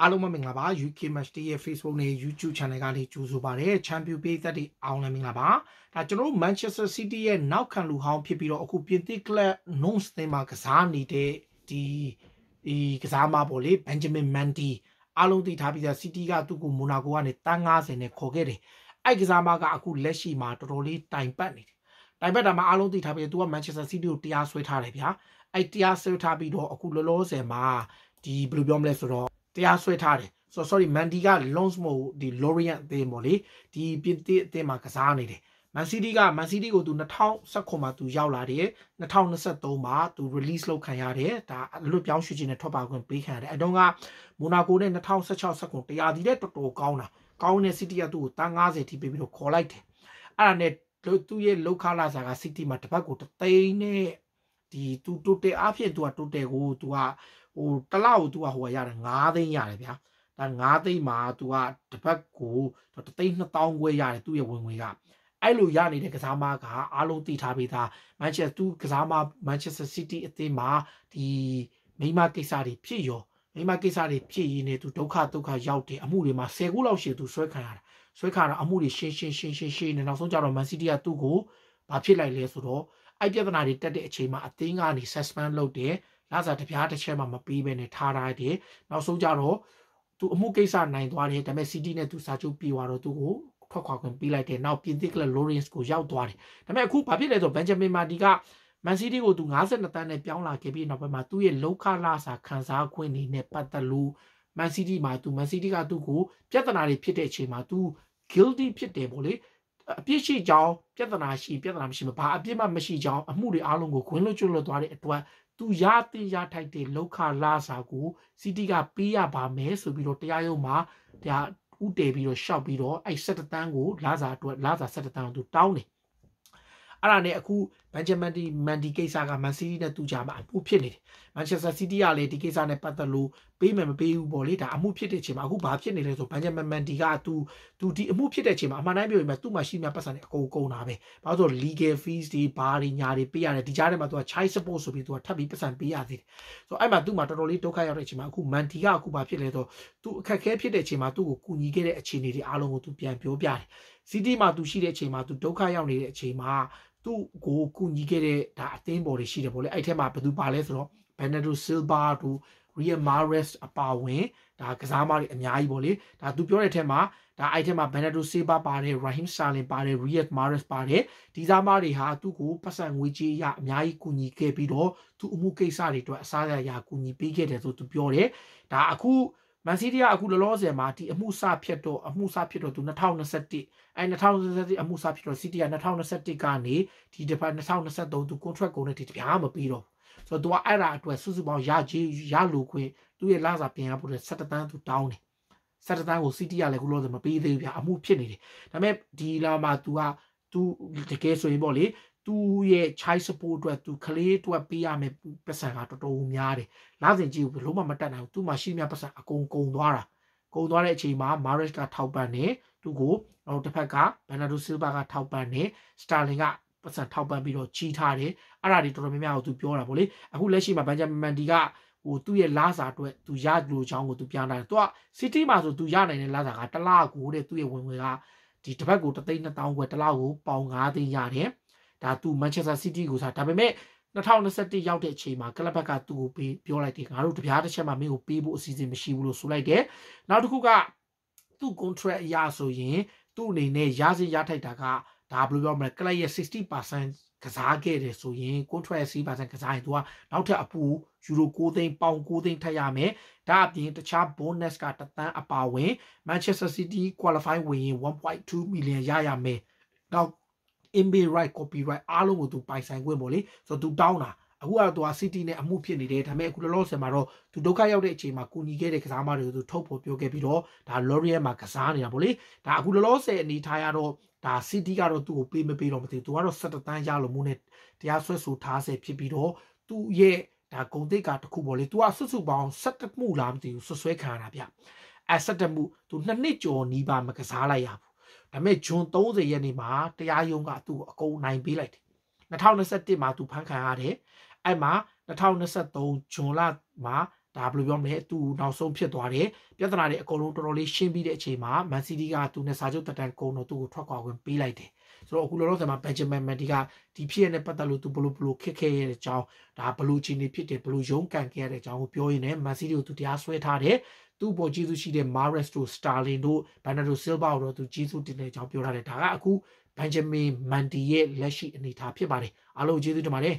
အားလုံးမင်္ဂလာပါ UK Match Day ရဲ့ Facebook နဲ့ YouTube Channel ကနေကြိုဆိုပါရစေ Champion Page သက်တွေအောင်လည်းမင်္ဂလာပါဒါကျွန်တော်တို့ Manchester City ရဲ့နောက်ခံလူဟောင်းဖြစ်ပြီးတော့အခုပြင်သစ် club Nantes တင်မှာကစားနေတဲ့ဒီဒီကစားမပေါ့လေ Benjamin Mendy အားလုံးသိထားပြီးသား City ကသူ့ကို Monaco ကနေတန်း90နဲ့ခေါ်ခဲ့တယ်အဲ့ကစားမကအခုလက်ရှိမှာတော်တော်လေးတိုင်ပတ်နေတယ်တိုင်ပတ်တာမှာအားလုံးသိထားပြီးသူက Manchester City ကိုတရားစွဲထားတယ်ဗျာအဲ့တရားစွဲထားပြီးတော့အခုလောလောဆယ်မှာဒီဘယ်လိုပြောမလဲဆိုတော့တရားစွဲထားတယ်ဆိုတော့ sorry မန်ဒီက Lons မို့ဒီ Lorient အသင်းပေါ့လေဒီပြင်သစ်အသင်းမှာကစားနေတယ်မန်စီးတီးကမန်စီးတီးကိုသူ2019မှာသူရောက်လာတယ်2023မှာသူ release လုပ်ခံရတယ်ဒါလွတ်ပြောင်းရွှေ့ခြင်းနဲ့ထွက်ပါခွင့်ပေးခံရတယ်အတုံးကမိုနာကိုနဲ့2016 19တရားဒီတဲ့တော်တော်ကောင်းတာကောင်းတဲ့ City ကသူ့ကိုတန်း90ထိပေးပြီးတော့ခေါ်လိုက်တယ်အဲ့ဒါနဲ့သူ့ရဲ့လောက်ခလာစာက City မှာတပတ်ကို3သိန်းနဲ့ဒီသူတိုတယ်အဖြစ်သူကတိုတယ်ကိုသူကဟိုတစ်လောက် तू ကဟိုကရတယ်9သိန်းရတယ်ဗျာဒါ9သိန်းမှာ तू ကတစ်ပတ်ကိုတစ်သိန်း2000ခွဲရတယ်သူ့ရဲ့ဝင်ငွေကအဲ့လိုရနေတဲ့ကစားမကအားလုံးတည်ထားပေးသားမန်ချက်သူကစားမမန်ချက်စတာစီးတီးအသင်းမှာဒီမိမကိစ္စတွေဖြစ်ရောမိမကိစ္စတွေဖြစ်ရင်းနေသူဒုက္ခဒုက္ခရောက်တယ်အမှုတွေမှာ10ခုလောက်ရှည်သူဆွဲခံရတာဆွဲခံတာအမှုတွေရှင်းရှင်းရှင်းရှင်းရှင်းနေနောက်ဆုံးကြတော့မန်စီးတီးကသူ့ကိုမဖြစ်လိုက်လဲဆိုတော့အဲ့ပြဿနာတွေတက်တဲ့အချိန်မှာအသင်းကနေ suspend လုပ်တယ်လာစားတပြားတစ်ချက်မှမပေးဘဲနဲ့ထားထားတယ်နောက်ဆုံးကြတော့သူအမှုကိစ္စနိုင်သွားတယ်ဒါပေမဲ့ City နဲ့သူစာချုပ်ပြေသွားတော့သူကိုထွက်ခွာခွင့်ပေးလိုက်တယ်နောက်ပြင်သစ်ကလပ် Lawrence ကိုရောက်သွားတယ်ဒါပေမဲ့အခုဘာဖြစ်လဲဆို Benjamin Mendy က Man City ကိုသူ52တန်းနဲ့ပြောင်းလာခဲ့ပြီးနောက်ပိုင်းမှာသူ့ရဲ့လောကလာစာခံစားခွင့်နေနဲ့ပတ်သက်လို့ Man City မှာသူ Man City ကသူ့ကိုပြဿနာတွေဖြစ်တဲ့အချိန်မှာသူ guilty ဖြစ်တယ်ပေါ့လေအပြစ်ရှိကြောင်းပြဿနာရှိပြဿနာမရှိမှာဘာအပြစ်မှမရှိကြောင်းအမှုတွေအားလုံးကိုခွင်းလွတ်ကျွလွတ်သွားတဲ့အတွက်သူရတဲ့ရထိုက်တဲ့လောက်ခလာစာကိုစီတီကပေးရပါမယ်ဆိုပြီးတော့တရားရုံးမှာတရားဥတည်ပြီးတော့ရှောက်ပြီးတော့အဲ့၁၇တန်းကိုလာစာအတွက်လာစာ၁၇တန်းကိုသူတောင်းတယ်အဲ့ဒါနဲ့အခု Benjamin Mendy ကိစ္စက Man City နဲ့တူကြမှာအမှုဖြစ်နေတယ် Manchester City ကလည်းဒီကိစ္စနဲ့ပတ်သက်လို့ပေးမယ်မပေးဘူးပေါ့လေဒါအမှုဖြစ်တဲ့အချိန်မှာအခုဘာဖြစ်နေလဲဆို Benjamin Mendy ကသူသူဒီအမှုဖြစ်တဲ့အချိန်မှာအမှန်တိုင်းပြောရင်သူ့မှာရှိမြပတ်စံနဲ့အကုန်ကုန်တာပဲဘာလို့ဆို legal fees တွေဘာတွေညာတွေပေးရတယ်ဒီကြားထဲမှာသူက child support ဆိုပြီးသူကထပ်ပြီးပတ်စံပေးရသေးတယ်ဆိုတော့အဲ့မှာသူ့မှာတော်တော်လေးဒုက္ခရောက်တဲ့အချိန်မှာအခု Mendy ကအခုဘာဖြစ်လဲဆိုသူအခက်အခဲဖြစ်တဲ့အချိန်မှာသူ့ကိုကူညီခဲ့တဲ့အခြေအနေတွေအားလုံးကိုသူပြန်ပြောပြတယ် City မှာသူရှိတဲ့အချိန်မှာသူဒုက္ခရောက်နေတဲ့အချိန်မှာသူ့ကိုကူညီခဲ့တဲ့ဒါအသင်းပေါ်တွေရှိတယ်ပေါ့လေအဲ့ထဲမှာဘယ်သူပါလဲဆိုတော့ Bernardo Silva တို့ Riyad Mahrez အပါဝင်ဒါကစားမတွေအများကြီးပေါ့လေဒါသူပြောတဲ့အထက်မှာဒါအဲ့ထက်မှာ Bernardo Silva ပါတယ် Raheem Sterling ပါတယ် Riyad Mahrez ပါတယ်ဒီစားမတွေဟာသူ့ကိုပတ်စံငွေကြေးရအများကြီးကူညီခဲ့ပြီးတော့သူ့အမှုကိစ္စတွေအတွက်အစားအစာရာကူညီပေးခဲ့တယ်ဆိုသူပြောတယ်ဒါအခုမန်စီးတီးကအခုလောလောဆယ်မှာဒီအမှုစဖြစ်တော့အမှုစဖြစ်တော့သူ2021အဲ2021အမှုစဖြစ်တော့စီးတီးက2021ကနေဒီတစ်ပတ်2023သူ contract ကုန်တဲ့ဒီတရားမပြီးတော့ဆိုတော့သူကအဲ့ဒါအတွက်စုစုပေါင်းရကြီးရလိုခွင့်သူ့ရဲ့လစာပြန်ရဖို့လဲ17တန်းသူတောင်းတယ်17တန်းကိုစီးတီးကလည်းခုလောဆယ်မပေးသေးဘူးဗျာအမှုဖြစ်နေတယ်ဒါပေမဲ့ဒီလာမှာ तू က तू တကယ်ဆိုရင်ပေါ့လေသူ့ရဲ့ child support အတွက်သူကလေးအတွက်ပေးရမယ်ပတ်စံကတော်တော်များတယ်။လစဉ်ကြီးဘလို့မှမတက်နိုင်ဘူး။သူ့မှာရှိမြပတ်စံအကုန်ကုန်သွားတာ။ကုန်သွားတဲ့အချိန်မှာ Marriage ကထောက်ပံ့နေသူ့ကိုတော့တစ်ဖက်က Bernardo Silva ကထောက်ပံ့နေ Sterling ကပတ်စံထောက်ပံ့ပြီးတော့ကြီးထားတယ်။အဲ့ဒါတွေတော်တော်များများကိုသူပြောတာဗောလေ။အခုလက်ရှိမှာ Benjamin Mendy ကဟိုသူ့ရဲ့လာစာအတွက်သူရလို့ချောင်းကိုသူပြန်လာတယ်။သူက City မှာဆိုသူရနိုင်တဲ့လာစာကတစ်လကိုတဲ့သူ့ရဲ့ဝင်ငွေကဒီတစ်ပတ်ကို3သိန်း2000ခွဲတစ်လကိုပေါင်9သိန်းရတယ်။ဒါသူ Manchester City ကိုစားဒါပေမဲ့2021ရောက်တဲ့အချိန်မှာကလပ်ဘက်ကသူ့ကိုပေးပြောလိုက်တယ်ငါတို့တပြားတစ်ချက်မှမင်းကိုပေးဖို့အစီအစဉ်မရှိဘူးလို့ဆိုလိုက်တယ်နောက်တစ်ခုကသူ့ contract အရဆိုရင်သူ့အနေနဲ့ရစင်ရထိုက်တာကဒါဘယ်လိုပြောမလဲကလပ်ရဲ့60%ကစားခဲ့တယ်ဆိုရင် contract 60%ကစားရင်သူကနောက်ထပ်အပူယူရို6သိန်းပေါင်6သိန်းထပ်ရမယ်ဒါအပြင်တခြား bonus ကတသန်းအပါဝင် Manchester City qualify ဝင်ရင်1.2 million ရရမယ်နောက် image right copyright အားလုံးကိုသူပိုင်ဆိုင်ခွင့်ပေါ့လေဆိုတော့သူတောင်းတာအခုအဲ့တော့သူက city နဲ့အမှုဖြစ်နေတယ်ဒါပေမဲ့အခုလောလောဆယ်မှာတော့သူဒုက္ခရောက်တဲ့အချိန်မှာကူညီခဲ့တဲ့ကစားမတွေကိုသူထုတ်ဖော်ပြောခဲ့ပြီးတော့ဒါ L'Oreal မှာကစားနေတာပေါ့လေဒါအခုလောလောဆယ်အနေထားရတော့ဒါ city ကတော့သူ့ကိုပေးမပေးတော့မသိဘူးသူကတော့17တန်းရလို့မှုနဲ့တရားစွဲဆိုထားဆဲဖြစ်ပြီးတော့သူ့ရဲ့ဒါဂုံတိတ်ကတခုပေါ့လေသူကစွတ်စုပေါင်း17မှုလားမသိဘူးစွဆွဲခံရတာဗျအဲ17မှုသူနှစ်နှစ်ကျော်နီးပါမကစားလိုက်ရဘူးဒါပေမဲ့ဂျွန်30ရက်နေ့မှာတရားရုံးကသူ့ကိုအကုန်နိုင်ပေးလိုက်တယ်2021မှာသူဖမ်းခံရတယ်အဲ့မှာ2023ဂျွန်လမှာဒါဘယ်လိုပြောမလဲသူနောက်ဆုံးဖြစ်သွားတယ်ပြဿနာတွေအကုန်လုံးတော်တော်လေးရှင်းပြီးတဲ့အချိန်မှာမန်စီးတီးကသူနဲ့စာချုပ်တက်တန်ကုန်တော့သူ့ကိုထွက်ခွာခွင့်ပေးလိုက်တယ်ဆိုတော့အခုလောလောဆယ်မှာဘန်ဂျမင်မန်တီကဒီဖြစ်ရတဲ့ပတ်သက်လို့သူဘလို့ဘလို့ခက်ခဲရတဲ့အကြောင်းဒါဘလို့ချင်းနေဖြစ်တယ်ဘလို့ရုံးကန်ခဲ့ရတဲ့အကြောင်းကိုပြောရင်းနဲ့မန်စီးတီးကိုသူတရားစွဲထားတယ်သူ့ပေါ်ကျေးဇူးရှိတဲ့ Mares တို့ Starling တို့ Bernardo Silva တို့သူကျေးဇူးတင်တဲ့အကြောင်းပြောထားတယ်ဒါကအခု Benjamin Mendy ရဲ့လက်ရှိအနေအထားဖြစ်ပါတယ်အားလုံးကျေးဇူးတင်ပါတယ်